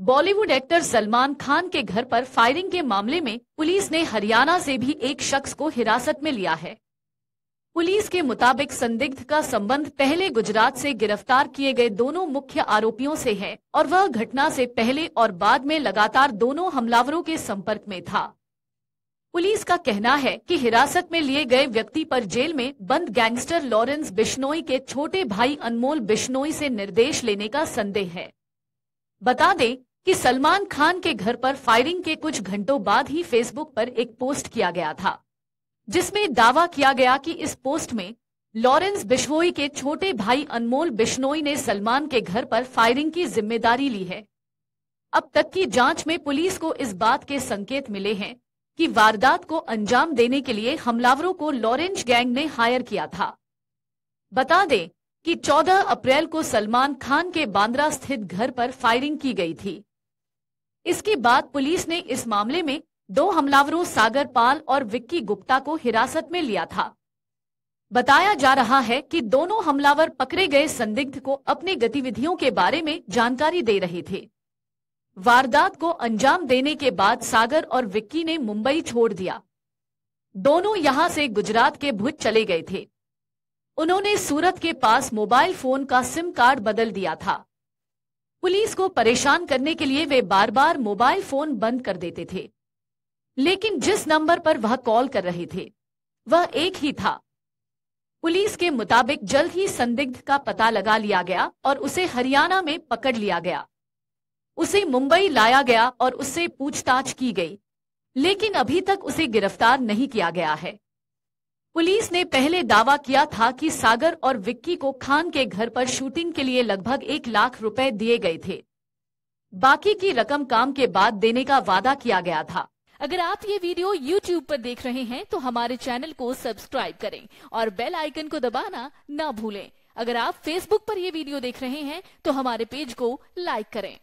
Bollywood actor Salman Khan के घर पर फायरिंग के मामले में पुलिस ने हरियाणा से भी एक शख्स को हिरासत में लिया है पुलिस के मुताबिक संदिग्ध का संबंध पहले गुजरात से गिरफ्तार किए गए दोनों मुख्य आरोपियों से है और वह घटना से पहले और बाद में लगातार दोनों हमलावरों के संपर्क में था पुलिस का कहना है कि हिरासत में लिए गए व्यक्ति पर जेल में बंद गैंगस्टर लॉरेंस बिश्नोई के छोटे भाई अनमोल बिश्नोई से निर्देश लेने का संदेह है बता दें कि सलमान खान के घर पर फायरिंग के कुछ घंटों बाद ही फेसबुक पर एक पोस्ट किया गया था जिसमें दावा किया गया कि इस पोस्ट में लॉरेंस बिश्नोई के छोटे भाई अनमोल बिश्नोई ने सलमान के घर पर फायरिंग की जिम्मेदारी ली है अब तक की जांच में पुलिस को इस बात के संकेत मिले हैं कि वारदात को अंजाम देने के लिए हमलावरों को लॉरेंस गैंग ने हायर किया था बता दें कि 14 अप्रैल को सलमान खान के बांद्रा स्थित घर पर फायरिंग की गई थी इसके बाद पुलिस ने इस मामले में दो हमलावरों सागर पाल और विक्की गुप्ता को हिरासत में लिया था बताया जा रहा है कि दोनों हमलावर पकड़े गए संदिग्ध को अपनी गतिविधियों के बारे में जानकारी दे रहे थे वारदात को अंजाम देने के बाद सागर और विक्की ने मुंबई छोड़ दिया दोनों यहां से गुजरात के भुज चले गए थे उन्होंने सूरत के पास मोबाइल फोन का सिम कार्ड बदल दिया था पुलिस को परेशान करने के लिए वे बार बार मोबाइल फोन बंद कर देते थे लेकिन जिस नंबर पर वह कॉल कर रहे थे वह एक ही था पुलिस के मुताबिक जल्द ही संदिग्ध का पता लगा लिया गया और उसे हरियाणा में पकड़ लिया गया उसे मुंबई लाया गया और उससे पूछताछ की गई लेकिन अभी तक उसे गिरफ्तार नहीं किया गया है पुलिस ने पहले दावा किया था कि सागर और विक्की को खान के घर पर शूटिंग के लिए लगभग एक लाख रुपए दिए गए थे बाकी की रकम काम के बाद देने का वादा किया गया था अगर आप ये वीडियो YouTube पर देख रहे हैं तो हमारे चैनल को सब्सक्राइब करें और बेल आइकन को दबाना ना भूलें अगर आप Facebook पर यह वीडियो देख रहे हैं तो हमारे पेज को लाइक करें